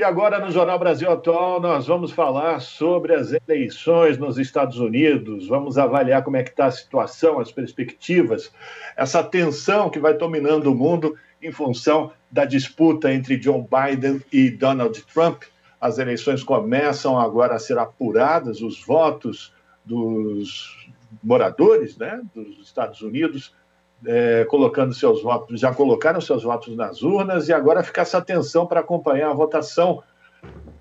E agora, no Jornal Brasil Atual, nós vamos falar sobre as eleições nos Estados Unidos. Vamos avaliar como é que está a situação, as perspectivas, essa tensão que vai dominando o mundo em função da disputa entre Joe Biden e Donald Trump. As eleições começam agora a ser apuradas, os votos dos moradores né, dos Estados Unidos é, colocando seus votos, já colocaram seus votos nas urnas e agora fica essa atenção para acompanhar a votação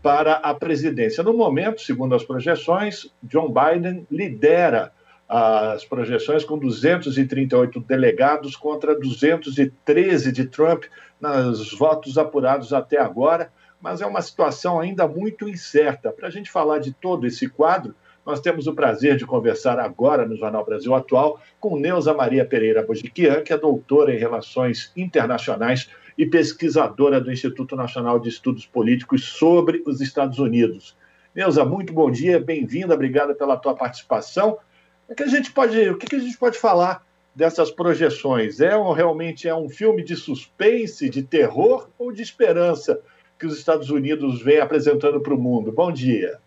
para a presidência. No momento, segundo as projeções, John Biden lidera as projeções com 238 delegados contra 213 de Trump nos votos apurados até agora, mas é uma situação ainda muito incerta. Para a gente falar de todo esse quadro, nós temos o prazer de conversar agora no Jornal Brasil Atual com Neuza Maria Pereira Bojiquian, que é doutora em Relações Internacionais e pesquisadora do Instituto Nacional de Estudos Políticos sobre os Estados Unidos. Neuza, muito bom dia, bem-vinda, obrigada pela tua participação. O que a gente pode, o que a gente pode falar dessas projeções? É realmente é um filme de suspense, de terror ou de esperança que os Estados Unidos vem apresentando para o mundo? Bom dia.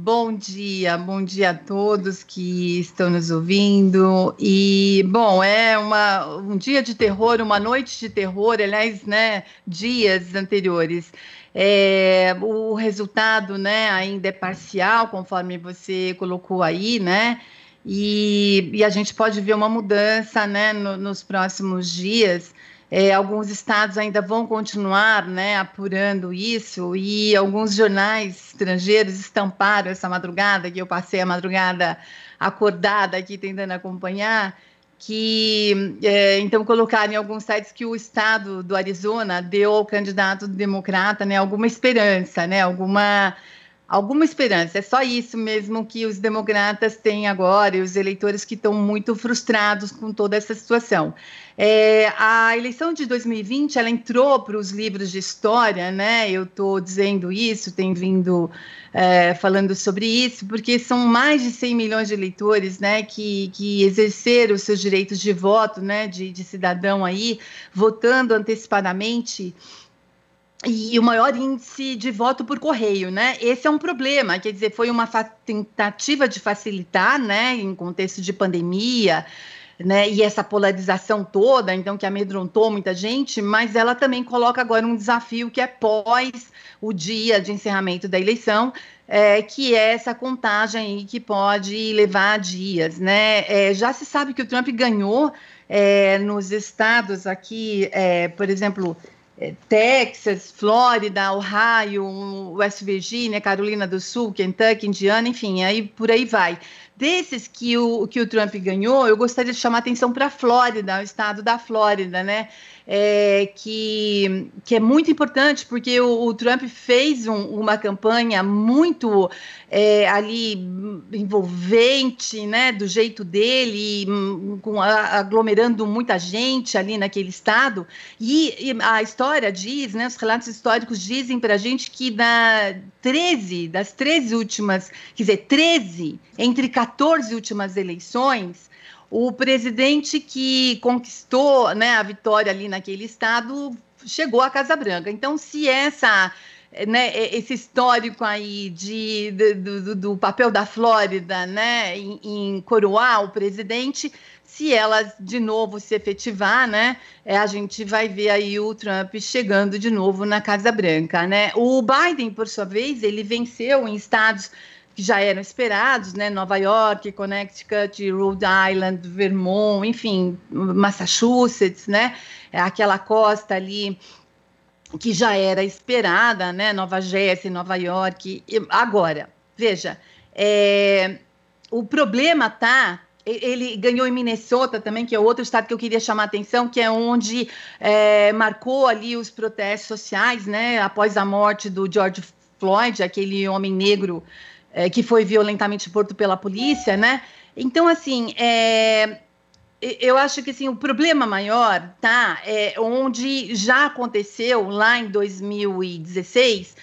Bom dia, bom dia a todos que estão nos ouvindo. E, bom, é uma, um dia de terror, uma noite de terror, aliás, né, dias anteriores. É, o resultado, né, ainda é parcial, conforme você colocou aí, né, e, e a gente pode ver uma mudança, né, no, nos próximos dias. É, alguns estados ainda vão continuar né, apurando isso, e alguns jornais estrangeiros estamparam essa madrugada, que eu passei a madrugada acordada aqui tentando acompanhar, que é, então colocaram em alguns sites que o estado do Arizona deu ao candidato democrata né, alguma esperança, né, alguma alguma esperança. É só isso mesmo que os democratas têm agora e os eleitores que estão muito frustrados com toda essa situação. É, a eleição de 2020 ela entrou para os livros de história, né? Eu estou dizendo isso, tem vindo é, falando sobre isso, porque são mais de 100 milhões de eleitores, né, que, que exerceram os seus direitos de voto, né, de, de cidadão aí, votando antecipadamente e o maior índice de voto por correio, né? Esse é um problema, quer dizer, foi uma tentativa de facilitar, né, em contexto de pandemia, né, e essa polarização toda, então que amedrontou muita gente, mas ela também coloca agora um desafio que é pós o dia de encerramento da eleição, é, que é essa contagem que pode levar a dias, né? É, já se sabe que o Trump ganhou é, nos estados aqui, é, por exemplo, é, Texas, Flórida, Ohio, West Virginia, Carolina do Sul, Kentucky, Indiana, enfim, aí por aí vai. Desses que o, que o Trump ganhou, eu gostaria de chamar atenção para a Flórida, o estado da Flórida, né? é, que, que é muito importante, porque o, o Trump fez um, uma campanha muito é, ali envolvente, né, do jeito dele, com, aglomerando muita gente ali naquele estado. E, e a história diz, né, os relatos históricos dizem para a gente que da 13, das 13 últimas, quer dizer, 13 entre 14 últimas eleições, o presidente que conquistou né, a vitória ali naquele estado chegou à Casa Branca. Então, se essa né, esse histórico aí de, do, do, do papel da Flórida né, em, em, coroar o presidente, se ela de novo se efetivar, né, é, a gente vai ver aí o Trump chegando de novo na Casa Branca. Né? O Biden, por sua vez, ele venceu em estados que já eram esperados, né? Nova York, Connecticut, Rhode Island, Vermont, enfim, Massachusetts, né? É aquela costa ali que já era esperada, né? Nova Jersey, Nova York. Agora, veja, é, o problema tá ele ganhou em Minnesota também, que é outro estado que eu queria chamar a atenção, que é onde é, marcou ali os protestos sociais, né, após a morte do George Floyd, aquele homem negro é, que foi violentamente morto pela polícia, né? Então, assim, é, eu acho que assim, o problema maior tá é onde já aconteceu lá em 2016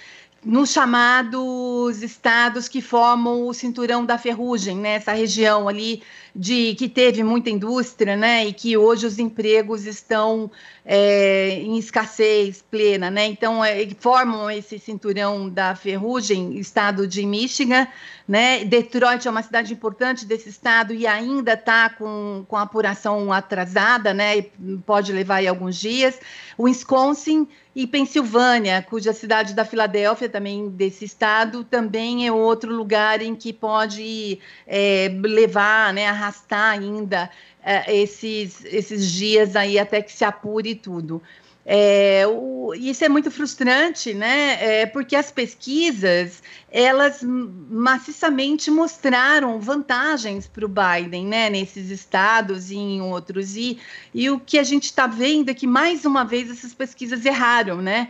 nos chamados estados que formam o cinturão da ferrugem, né? Essa região ali de que teve muita indústria, né? E que hoje os empregos estão é, em escassez plena, né? Então é, formam esse cinturão da ferrugem, estado de Michigan, né? Detroit é uma cidade importante desse estado e ainda está com, com apuração atrasada, né? E pode levar aí alguns dias. Wisconsin e Pensilvânia, cuja cidade da Filadélfia, também desse estado, também é outro lugar em que pode é, levar né, a arrastar ainda é, esses, esses dias aí até que se apure tudo. É, o, isso é muito frustrante, né? É, porque as pesquisas elas maciçamente mostraram vantagens para o Biden, né? Nesses estados e em outros. E, e o que a gente está vendo é que mais uma vez essas pesquisas erraram, né?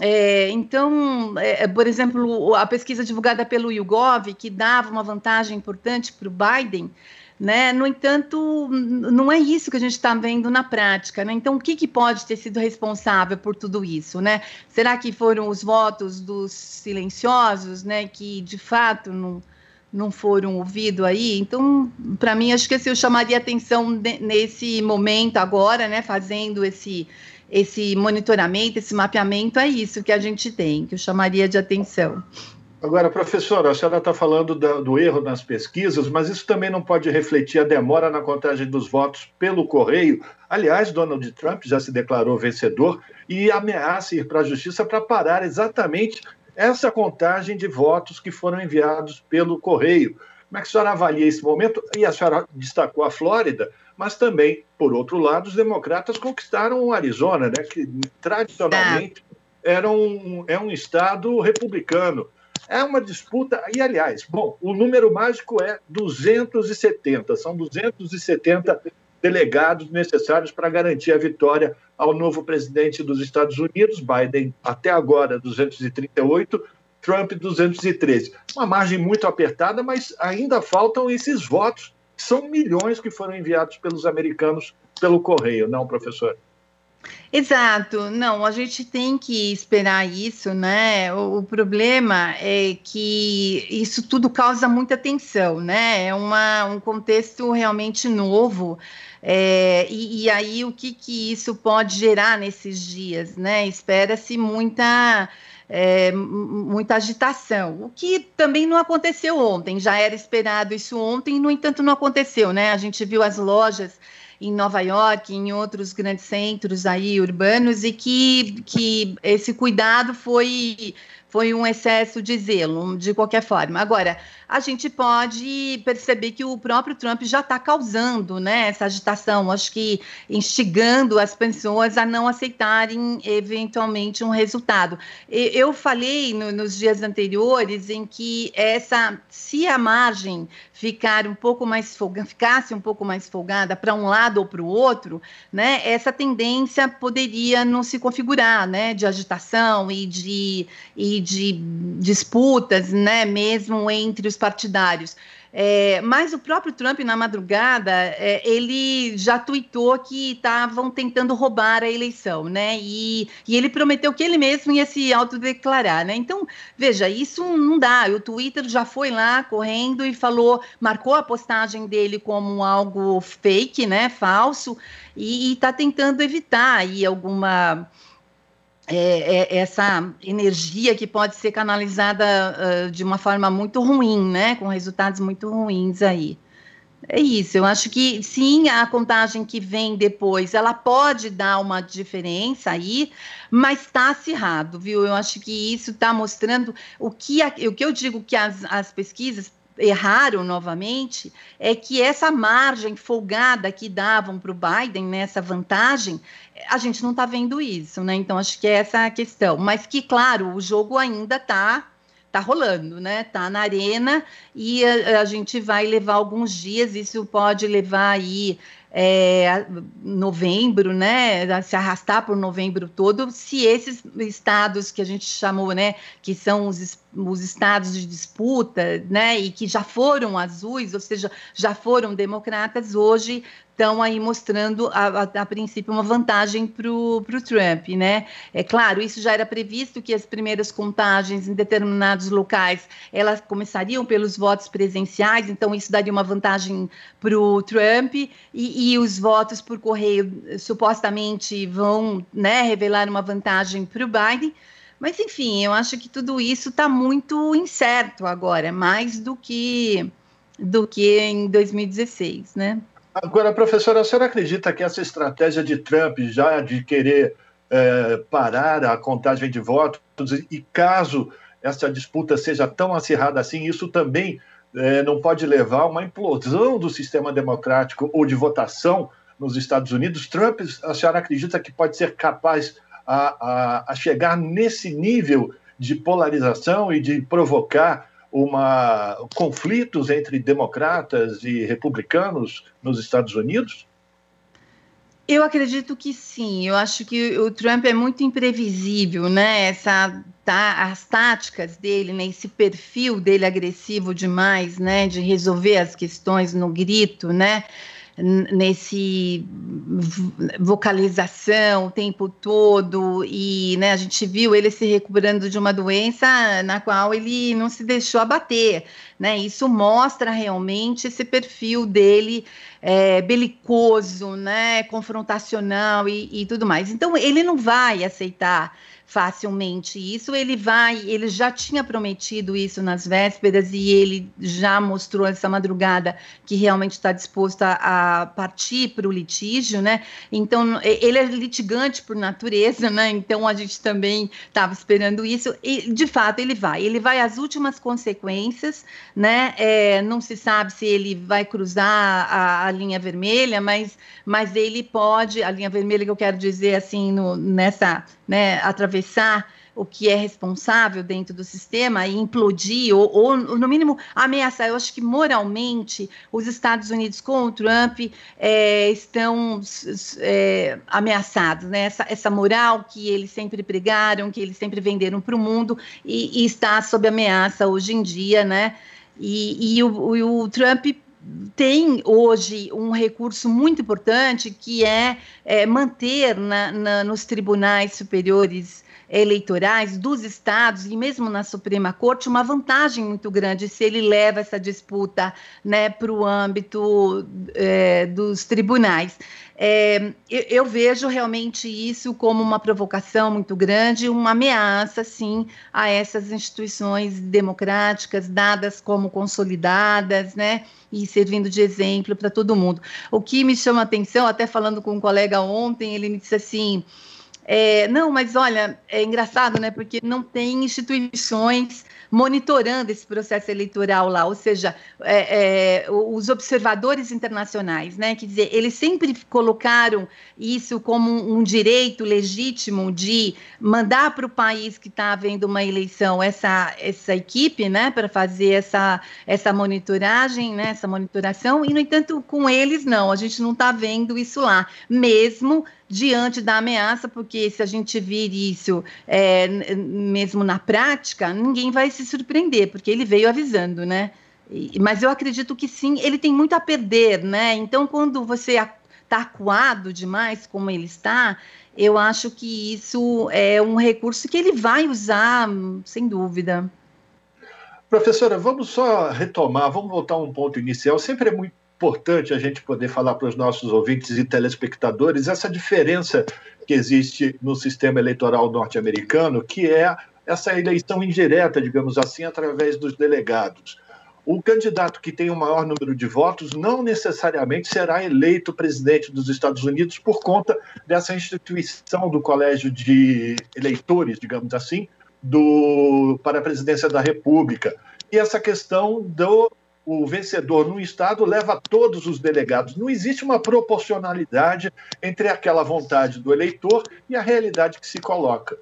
É, então, é, é por exemplo, a pesquisa divulgada pelo YouGov, que dava uma vantagem importante para o Biden, né? No entanto, não é isso que a gente está vendo na prática. Né? Então, o que, que, pode ter sido responsável por tudo isso? Né? Será que foram os votos dos silenciosos né? que, de fato, não, não foram ouvidos aí? Então, para mim, acho que assim, eu chamaria atenção nesse momento agora, né? fazendo esse, esse monitoramento, esse mapeamento, é isso que a gente tem, que eu chamaria de atenção. Agora, professora, a senhora está falando do erro nas pesquisas, mas isso também não pode refletir a demora na contagem dos votos pelo correio. Aliás, Donald Trump já se declarou vencedor e ameaça ir para a justiça para parar exatamente essa contagem de votos que foram enviados pelo correio. Como é que a senhora avalia esse momento? E a senhora destacou a Flórida, mas também, por outro lado, os democratas conquistaram o Arizona, né, que tradicionalmente era um, é um estado republicano. É uma disputa, e aliás, bom, o número mágico é 270, são 270 delegados necessários para garantir a vitória ao novo presidente dos Estados Unidos, Biden, até agora 238, Trump 213. Uma margem muito apertada, mas ainda faltam esses votos, são milhões que foram enviados pelos americanos pelo correio, não, professor? Exato, não, a gente tem que esperar isso, né? O, o, problema é que isso tudo causa muita tensão, né? É uma, um contexto realmente novo. É, e, e, aí, o que, que isso pode gerar nesses dias, né? Espera-se muita. É, muita agitação, o que também não aconteceu ontem, já era esperado isso ontem, no entanto, não aconteceu, né? A gente viu as lojas em Nova York, em outros grandes centros aí urbanos, e que, que esse cuidado foi, foi um excesso de zelo, de qualquer forma. Agora, a gente pode perceber que o próprio Trump já está causando né, essa agitação, acho que instigando as pessoas a não aceitarem eventualmente um resultado. Eu falei no, nos dias anteriores em que essa, se a margem ficar um pouco mais folga, ficasse um pouco mais folgada para um lado ou para o outro, né, essa tendência poderia não se configurar, né, de agitação e de, e de disputas, né, mesmo entre os partidários. É, mas o próprio Trump, na madrugada, é, ele já tuitou que estavam tentando roubar a eleição, né? E, e, ele prometeu que ele mesmo ia se autodeclarar, né? Então, veja, isso não dá. O Twitter já foi lá correndo e falou, marcou a postagem dele como algo fake, né? Falso, e está tentando evitar aí alguma é, é essa energia que pode ser canalizada uh, de uma forma muito ruim, né? Com resultados muito ruins aí. É isso, eu acho que sim, a contagem que vem depois, ela pode dar uma diferença aí, mas está acirrado, viu? Eu acho que isso está mostrando o que, o que eu digo que as, as pesquisas erraram novamente é que essa margem folgada que davam para o Biden, nessa né, vantagem, a gente não está vendo isso, né? Então acho que é essa a questão. Mas que, claro, o jogo ainda está tá rolando, né? Tá na arena e a, a, gente vai levar alguns dias. Isso pode levar aí é, novembro, né, se arrastar por novembro todo, se esses estados que a gente chamou, né, que são os, os estados de disputa, né, e que já foram azuis, ou seja, já foram democratas, hoje estão aí mostrando, a, a, a, princípio, uma vantagem para o Trump, né? É claro, isso já era previsto que as primeiras contagens em determinados locais, elas começariam pelos votos presenciais, então isso daria uma vantagem para o Trump, e, e e os votos por correio eh, supostamente vão né, revelar uma vantagem para o Biden. Mas, enfim, eu acho que tudo isso está muito incerto agora, mais do que, do que em 2016, né? Agora, professora, a senhora acredita que essa estratégia de Trump já de querer é, parar a contagem de votos e caso essa disputa seja tão acirrada assim, isso também é, não pode levar a uma implosão do sistema democrático ou de votação nos Estados Unidos. Trump, a senhora acredita que pode ser capaz a, a, a chegar nesse nível de polarização e de provocar uma conflitos entre democratas e republicanos nos Estados Unidos? Eu acredito que sim. Eu acho que o Trump é muito imprevisível, né? Essa, tá, as táticas dele, né? Esse perfil dele agressivo demais, né? De resolver as questões no grito, né? nesse vocalização o tempo todo e né, a gente viu ele se recuperando de uma doença na qual ele não se deixou abater, né? Isso mostra realmente esse perfil dele é, belicoso, né? Confrontacional e, e tudo mais. Então ele não vai aceitar facilmente isso. Ele vai, ele já tinha prometido isso nas vésperas e ele já mostrou essa madrugada que realmente está disposto a, a partir para o litígio, né? Então ele é litigante por natureza, né? Então a gente também estava esperando isso e de fato ele vai, ele vai às últimas consequências, né? É, não se sabe se ele vai cruzar a, a, linha vermelha, mas mas ele pode a linha vermelha que eu quero dizer assim no, nessa, né? Através atravessar o que é responsável dentro do sistema e implodir, ou, ou, no mínimo ameaçar. Eu acho que moralmente os Estados Unidos com o Trump é, estão é, ameaçados, né? Essa, essa, moral que eles sempre pregaram, que eles sempre venderam para o mundo e, e, está sob ameaça hoje em dia, né? E, e o, o Trump tem hoje um recurso muito importante que é, é manter na, na, nos tribunais superiores eleitorais dos estados e mesmo na Suprema Corte uma vantagem muito grande se ele leva essa disputa né, para o âmbito é, dos tribunais. É, eu, eu, vejo realmente isso como uma provocação muito grande, uma ameaça, sim, a essas instituições democráticas, dadas como consolidadas, né, e servindo de exemplo para todo mundo. O que me chama atenção, até falando com um colega ontem, ele me disse assim é, não, mas olha, é engraçado, né? Porque não tem instituições monitorando esse processo eleitoral lá, ou seja, é, é, os observadores internacionais, né? Quer dizer, eles sempre colocaram isso como um, um direito legítimo de mandar para o país que está havendo uma eleição essa, essa equipe, né? Para fazer essa, essa monitoragem, né? Essa monitoração. E no entanto, com eles não, a gente não está vendo isso lá, mesmo diante da ameaça, porque se a gente vir isso é, mesmo na prática, ninguém vai se surpreender, porque ele veio avisando, né? E, mas eu acredito que sim, ele tem muito a perder, né? Então, quando você está acuado demais, como ele está, eu acho que isso é um recurso que ele vai usar, sem dúvida. Professora, vamos só retomar, vamos voltar a um ponto inicial. Sempre é muito importante a gente poder falar para os nossos ouvintes e telespectadores essa diferença que existe no sistema eleitoral norte-americano, que é essa eleição indireta, digamos assim, através dos delegados. O candidato que tem o maior número de votos não necessariamente será eleito presidente dos Estados Unidos por conta dessa instituição do colégio de eleitores, digamos assim, do, para a presidência da República. E essa questão do o vencedor num estado leva todos os delegados. Não existe uma proporcionalidade entre aquela vontade do eleitor e a realidade que se coloca.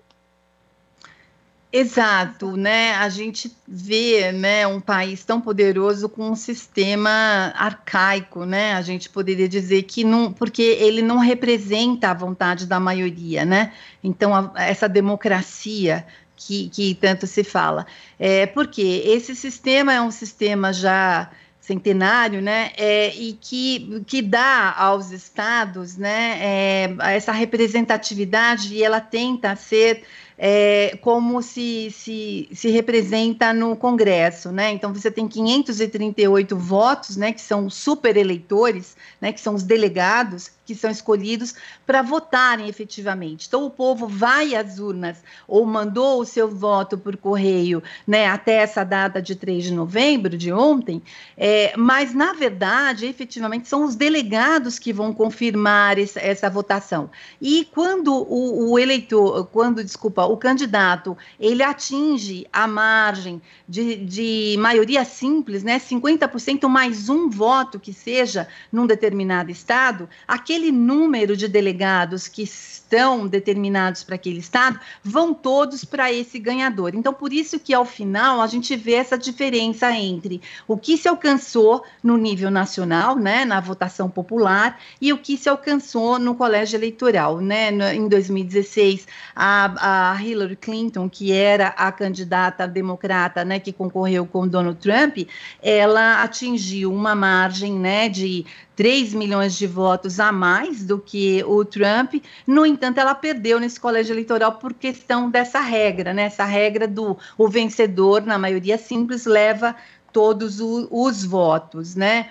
Exato, né? A gente vê, né, um país tão poderoso com um sistema arcaico, né? A gente poderia dizer que não, porque ele não representa a vontade da maioria, né? Então a, essa democracia que, que tanto se fala. É, porque esse sistema é um sistema já centenário, né, é, e que, que dá aos estados, né, é, essa representatividade e ela tenta ser é, como se, se, se representa no Congresso, né? Então você tem 538 votos, né, que são super eleitores, né, que são os delegados que são escolhidos para votarem efetivamente. Então o povo vai às urnas ou mandou o seu voto por correio, né, até essa data de 3 de novembro de ontem, é, mas na verdade, efetivamente são os delegados que vão confirmar essa, essa votação. E quando o, o eleitor, quando desculpa o candidato ele atinge a margem de, de maioria simples, né, 50% mais um voto que seja num determinado estado, aquele número de delegados que estão determinados para aquele estado vão todos para esse ganhador. Então, por isso que ao final a gente vê essa diferença entre o que se alcançou no nível nacional, né, na votação popular, e o que se alcançou no colégio eleitoral, né, em 2016 a, a Hillary Clinton, que era a candidata democrata, né, que concorreu com Donald Trump, ela atingiu uma margem, né, de 3 milhões de votos a mais do que o Trump. No entanto, ela perdeu nesse colégio eleitoral por questão dessa regra, né, essa regra do o vencedor na maioria simples leva todos o, os votos, né?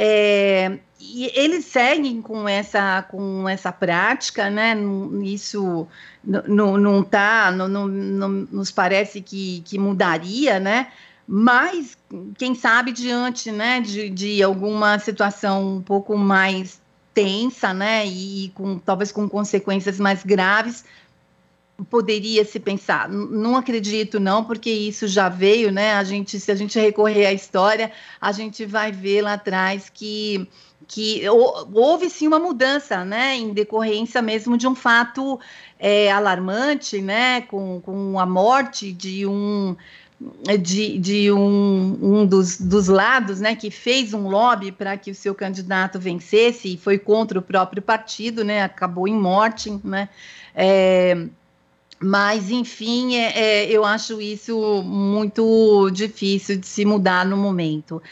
É, e eles seguem com essa com essa prática, né? Isso não, está, tá, não, nos parece que, que mudaria, né? Mas quem sabe diante, né, de, de alguma situação um pouco mais tensa, né, e com talvez com consequências mais graves, poderia se pensar. Não acredito não, porque isso já veio, né? A gente, se a gente recorrer à história, a gente vai ver lá atrás que que houve sim uma mudança, né, em decorrência mesmo de um fato é, alarmante, né, com, com a morte de um de, de um, um dos, dos lados, né, que fez um lobby para que o seu candidato vencesse e foi contra o próprio partido, né, acabou em morte, né, é, mas, enfim, é, é, eu acho isso muito difícil de se mudar no momento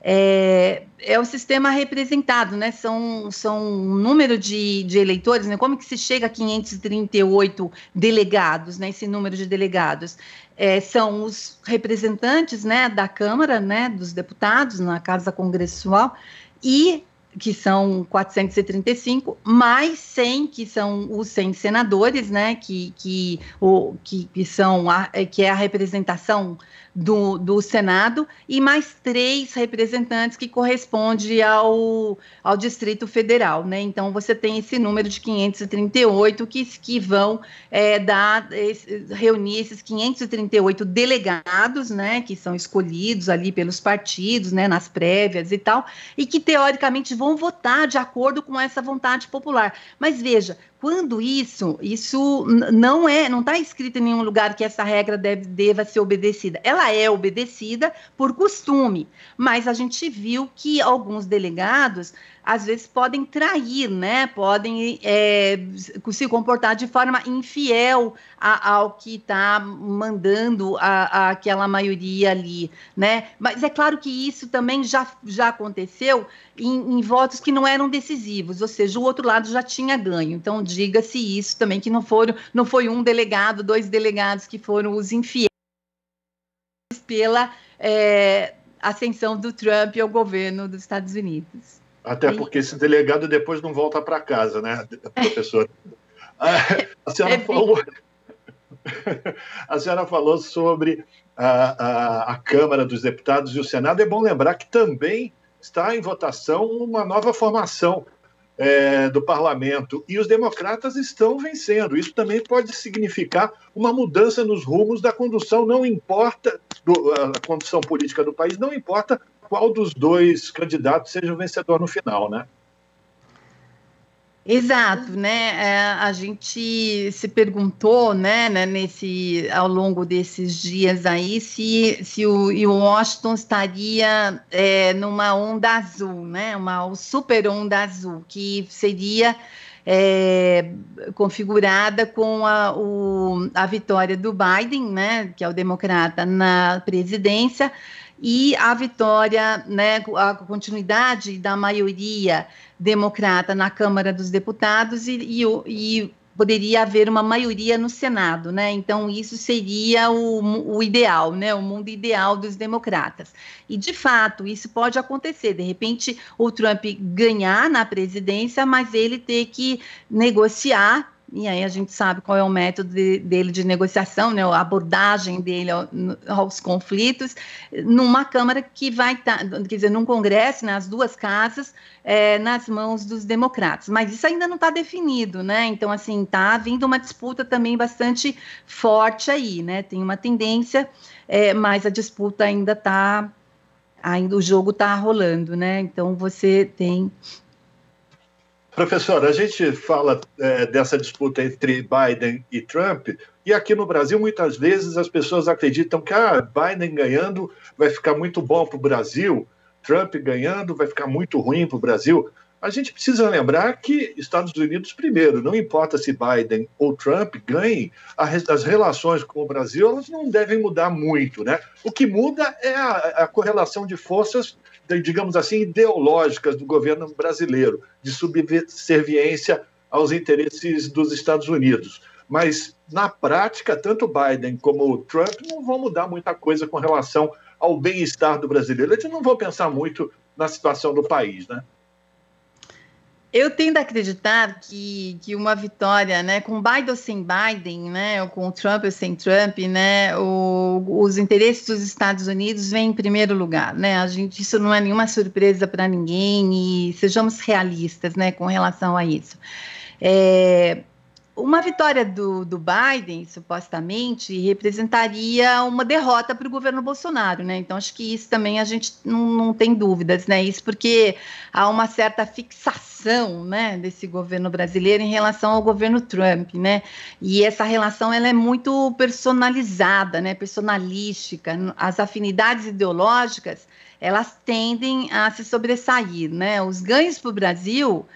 é, é o sistema representado, né? São, são um número de, de eleitores, né? Como que se chega a 538 delegados, né? Esse número de delegados é, são os representantes, né? Da Câmara, né? Dos deputados na Casa Congressual e que são 435, mais 100, que são os 100 senadores, né, que, que, o, que, que, são a, é, que é a representação do, do Senado, e mais três representantes que corresponde ao, ao Distrito Federal. Né? Então, você tem esse número de 538 que, que vão é, dar, reunir esses 538 delegados, né, que são escolhidos ali pelos partidos, né, nas prévias e tal, e que, teoricamente, vão vão votar de acordo com essa vontade popular. Mas veja, quando isso, isso não é, não está escrito em nenhum lugar que essa regra deve, deva ser obedecida. Ela é obedecida por costume, mas a gente viu que alguns delegados às vezes podem trair, né? Podem é, se comportar de forma infiel a, ao que está mandando a, a, aquela maioria ali, né? Mas é claro que isso também já, já aconteceu em, em votos que não eram decisivos, ou seja, o outro lado já tinha ganho. Então diga-se isso também que não foram, não foi um delegado, dois delegados que foram os infiéis pela é, ascensão do Trump ao governo dos Estados Unidos. Até porque esse delegado depois não volta para casa, né, professor? É. Ah, a, senhora é falou, a senhora falou sobre a, a, a, Câmara dos Deputados e o Senado. É bom lembrar que também está em votação uma nova formação é, do parlamento e os democratas estão vencendo. Isso também pode significar uma mudança nos rumos da condução, não importa, do, a condução política do país, não importa qual dos dois candidatos seja o vencedor no final, né? Exato, né? É, a gente se perguntou, né, né, nesse, ao longo desses dias aí, se, se o, o Washington estaria é, numa onda azul, né? Uma super onda azul, que seria é, configurada com a, o, a vitória do Biden, né, que é o democrata na presidência, e a vitória, né, a continuidade da maioria democrata na Câmara dos Deputados e, e, e poderia haver uma maioria no Senado, né? Então isso seria o, o, ideal, né? O mundo ideal dos democratas. E de fato isso pode acontecer. De repente o Trump ganhar na presidência, mas ele ter que negociar e aí a gente sabe qual é o método de, dele de negociação, né, a abordagem dele ao, aos conflitos, numa Câmara que vai estar, tá, quer dizer, num Congresso, nas né? duas casas, é, nas mãos dos democratas. Mas isso ainda não está definido, né? Então, assim, está vindo uma disputa também bastante forte aí, né? Tem uma tendência, é, mas a disputa ainda está. Ainda o jogo está rolando, né? Então você tem Professor, a gente fala é, dessa disputa entre Biden e Trump, e aqui no Brasil, muitas vezes, as pessoas acreditam que ah, Biden ganhando vai ficar muito bom para o Brasil, Trump ganhando vai ficar muito ruim para o Brasil. A gente precisa lembrar que Estados Unidos, primeiro, não importa se Biden ou Trump ganhem, as relações com o Brasil elas não devem mudar muito. Né? O que muda é a, a correlação de forças digamos assim, ideológicas do governo brasileiro, de subserviência aos interesses dos Estados Unidos. Mas, na prática, tanto Biden como Trump não vão mudar muita coisa com relação ao bem-estar do brasileiro. Eles não vão pensar muito na situação do país, né? Eu tendo a acreditar que, que uma vitória, né, com Biden ou sem Biden, né, ou com Trump ou sem Trump, né, o, os interesses dos Estados Unidos vêm em primeiro lugar, né. A gente isso não é nenhuma surpresa para ninguém e sejamos realistas, né, com relação a isso. É, uma vitória do, do Biden, supostamente, representaria uma derrota para o governo Bolsonaro, né? Então, acho que isso também a gente não, não tem dúvidas, né? Isso porque há uma certa fixação, né, desse governo brasileiro em relação ao governo Trump, né? E essa relação, ela é muito personalizada, né? Personalística. As afinidades ideológicas, elas tendem a se sobressair, né? Os ganhos para o Brasil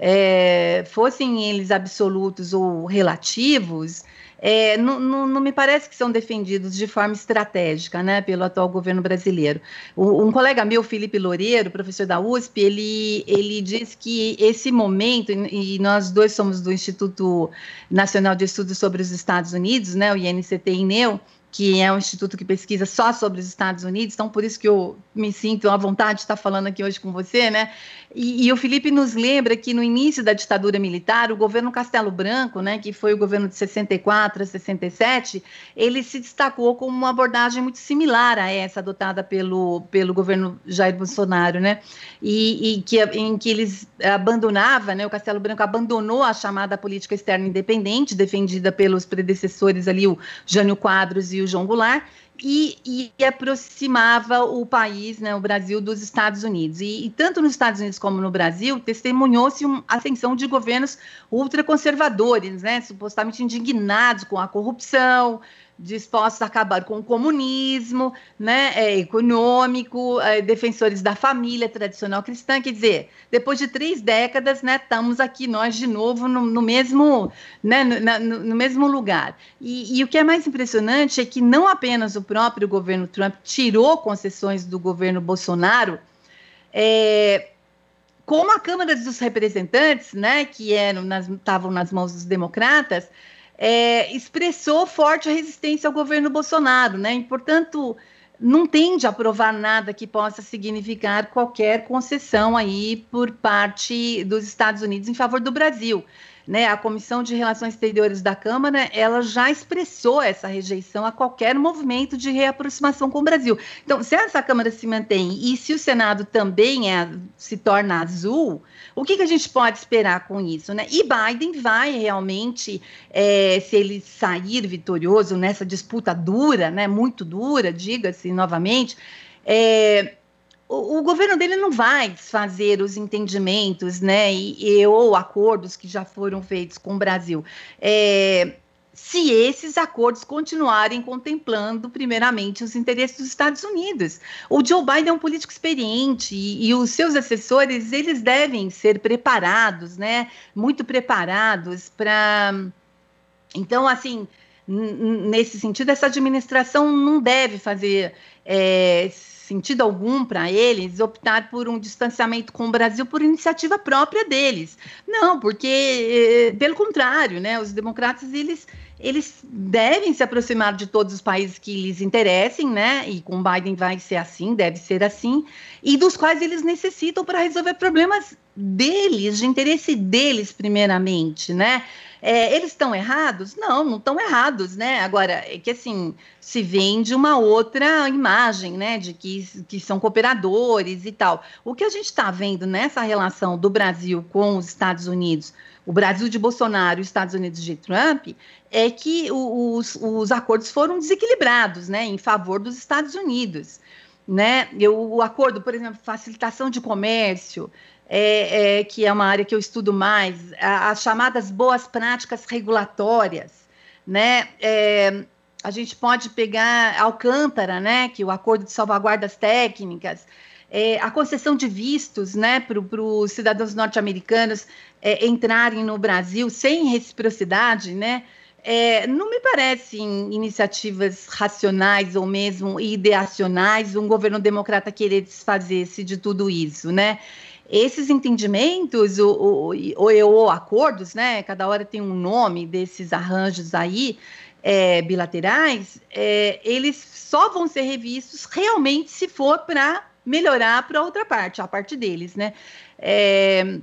é, fossem eles absolutos ou relativos, é, não, me parece que são defendidos de forma estratégica né, pelo atual governo brasileiro. O, um colega meu, Felipe Loureiro, professor da USP, ele, ele diz que esse momento, e nós dois somos do Instituto Nacional de Estudos sobre os Estados Unidos, né, o inct NEU, que é um instituto que pesquisa só sobre os Estados Unidos, então por isso que eu me sinto à vontade de estar falando aqui hoje com você, né? E, e o Felipe nos lembra que no início da ditadura militar, o governo Castelo Branco, né, que foi o governo de 64 a 67, ele se destacou com uma abordagem muito similar a essa adotada pelo, pelo governo Jair Bolsonaro, né? E, e que, em que eles abandonava, né? O Castelo Branco abandonou a chamada política externa independente, defendida pelos predecessores ali, o Jânio Quadros e o João Goulart, e, e, aproximava o país, né, o Brasil, dos Estados Unidos. E, e tanto nos Estados Unidos como no Brasil, testemunhou-se uma ascensão de governos ultraconservadores, né, supostamente indignados com a corrupção, dispostos a acabar com o comunismo, né, é, econômico, é, defensores da família tradicional cristã, quer dizer, depois de três décadas, né, estamos aqui nós de novo no, no mesmo, né, no, na, no, mesmo lugar. E, e o que é mais impressionante é que não apenas o próprio governo Trump tirou concessões do governo Bolsonaro, é, como a Câmara dos Representantes, né, que eram estavam nas, nas mãos dos democratas, é, expressou forte resistência ao governo Bolsonaro, né? E, portanto, não tende a aprovar nada que possa significar qualquer concessão aí por parte dos Estados Unidos em favor do Brasil. Né, a Comissão de Relações Exteriores da Câmara, ela já expressou essa rejeição a qualquer movimento de reaproximação com o Brasil. Então, se essa Câmara se mantém e se o Senado também é, se torna azul, o que, que a gente pode esperar com isso? Né? E Biden vai realmente, é, se ele sair vitorioso nessa disputa dura, né, muito dura, diga-se novamente, é, o, o, governo dele não vai desfazer os entendimentos né, e, e, ou acordos que já foram feitos com o Brasil. É, se esses acordos continuarem contemplando, primeiramente, os interesses dos Estados Unidos. O Joe Biden é um político experiente e, e os seus assessores eles devem ser preparados, né? Muito preparados para. Então, assim, nesse sentido, essa administração não deve fazer é, sentido algum para eles optar por um distanciamento com o Brasil por iniciativa própria deles. Não, porque, eh, pelo contrário, né, os democratas, eles eles devem se aproximar de todos os países que lhes interessem, né? E com Biden vai ser assim, deve ser assim, e dos quais eles necessitam para resolver problemas deles, de interesse deles, primeiramente, né? É, eles estão errados? Não, não estão errados, né? Agora, é que assim, se vende uma outra imagem, né, de que, que são cooperadores e tal. O que a gente está vendo nessa relação do Brasil com os Estados Unidos, o Brasil de Bolsonaro e os Estados Unidos de Trump, é que os, os acordos foram desequilibrados, né, em favor dos Estados Unidos, né? Eu, o acordo, por exemplo, facilitação de comércio, é, é, que é uma área que eu estudo mais, a, as chamadas boas práticas regulatórias, né? É, a gente pode pegar Alcântara, né? Que é o acordo de salvaguardas técnicas, é, a concessão de vistos né, para os cidadãos norte-americanos é, entrarem no Brasil sem reciprocidade, né, é, não me parecem iniciativas racionais ou mesmo ideacionais um governo democrata querer desfazer-se de tudo isso, né? Esses entendimentos ou, ou, ou acordos, né? Cada hora tem um nome desses arranjos aí, é, bilaterais, é, eles só vão ser revistos realmente se for para melhorar para outra parte, a parte deles, né? É,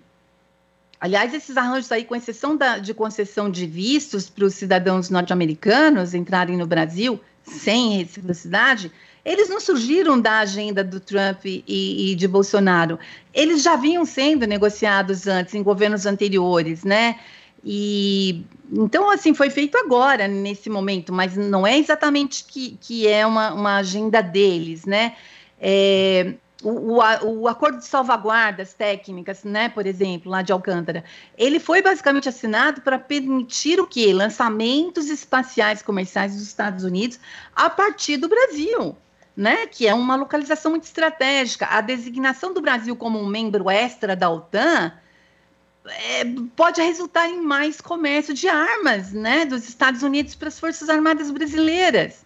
Aliás, esses arranjos aí, com exceção da, de concessão de vistos para os cidadãos norte-americanos entrarem no Brasil sem reciprocidade, eles não surgiram da agenda do Trump e, e, de Bolsonaro. Eles já vinham sendo negociados antes, em governos anteriores, né? E então, assim, foi feito agora, nesse momento, mas não é exatamente que, que é uma, uma agenda deles, né? É, o, o, o, acordo de salvaguardas técnicas, né, por exemplo, lá de Alcântara, ele foi basicamente assinado para permitir o quê? Lançamentos espaciais comerciais dos Estados Unidos a partir do Brasil, né, que é uma localização muito estratégica. A designação do Brasil como um membro extra da OTAN é, pode resultar em mais comércio de armas, né, dos Estados Unidos para as Forças Armadas brasileiras.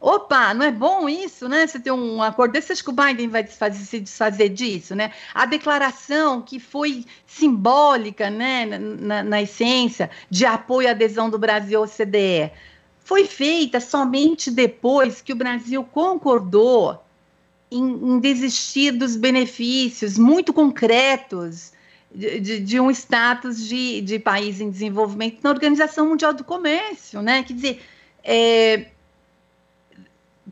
Opa, não é bom isso, né? Você tem um acordo desse, acho que o Biden vai desfazer, se desfazer disso, né? A declaração que foi simbólica, né, na, na essência, de apoio à adesão do Brasil ao CDE, foi feita somente depois que o Brasil concordou em, em desistir dos benefícios muito concretos de, de, de, um status de, de país em desenvolvimento na Organização Mundial do Comércio, né? Quer dizer, é,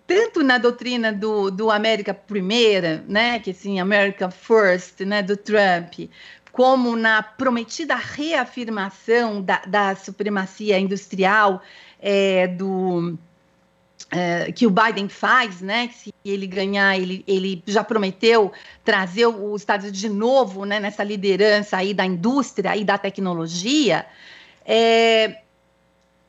tanto na doutrina do, do América Primeira, né, que assim, America First, né, do Trump, como na prometida reafirmação da, da supremacia industrial é, do é, que o Biden faz, né? Que se ele ganhar, ele, ele já prometeu trazer os Estados Unidos de novo, né? Nessa liderança aí da indústria e da tecnologia. É,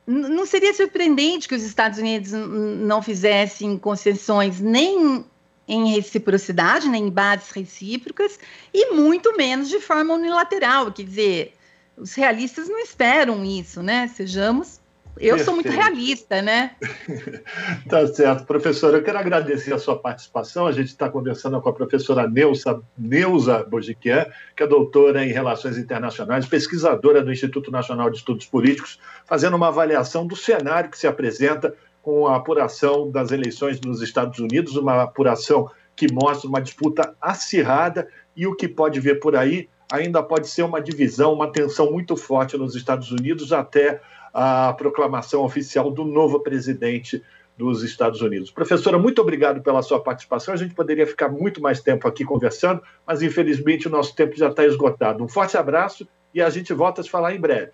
não seria surpreendente que os Estados Unidos não fizessem concessões nem em reciprocidade, nem em bases recíprocas, e muito menos de forma unilateral. Quer dizer, os realistas não esperam isso, né? Sejamos eu sou muito realista, né? tá certo. Professora, eu quero agradecer a sua participação. A gente está conversando com a professora Neuza, Neuza Bojiquian, que é doutora em Relações Internacionais, pesquisadora do Instituto Nacional de Estudos Políticos, fazendo uma avaliação do cenário que se apresenta com a apuração das eleições nos Estados Unidos, uma apuração que mostra uma disputa acirrada e o que pode vir por aí ainda pode ser uma divisão, uma tensão muito forte nos Estados Unidos até a proclamação oficial do novo presidente dos Estados Unidos. Professora, muito obrigado pela sua participação. A gente poderia ficar muito mais tempo aqui conversando, mas infelizmente o nosso tempo já está esgotado. Um forte abraço e a gente volta a se falar em breve.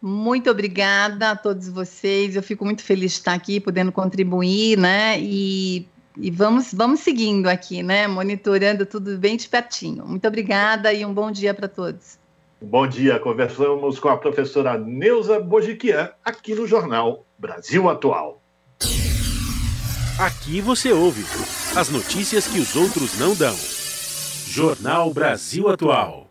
Muito obrigada a todos vocês. Eu fico muito feliz de estar aqui, podendo contribuir, né? E, e vamos, vamos seguindo aqui, né? Monitorando tudo bem de pertinho. Muito obrigada e um bom dia para todos. Bom dia, conversamos com a professora Neuza Bojiquian aqui no Jornal Brasil Atual. Aqui você ouve as notícias que os outros não dão. Jornal Brasil Atual.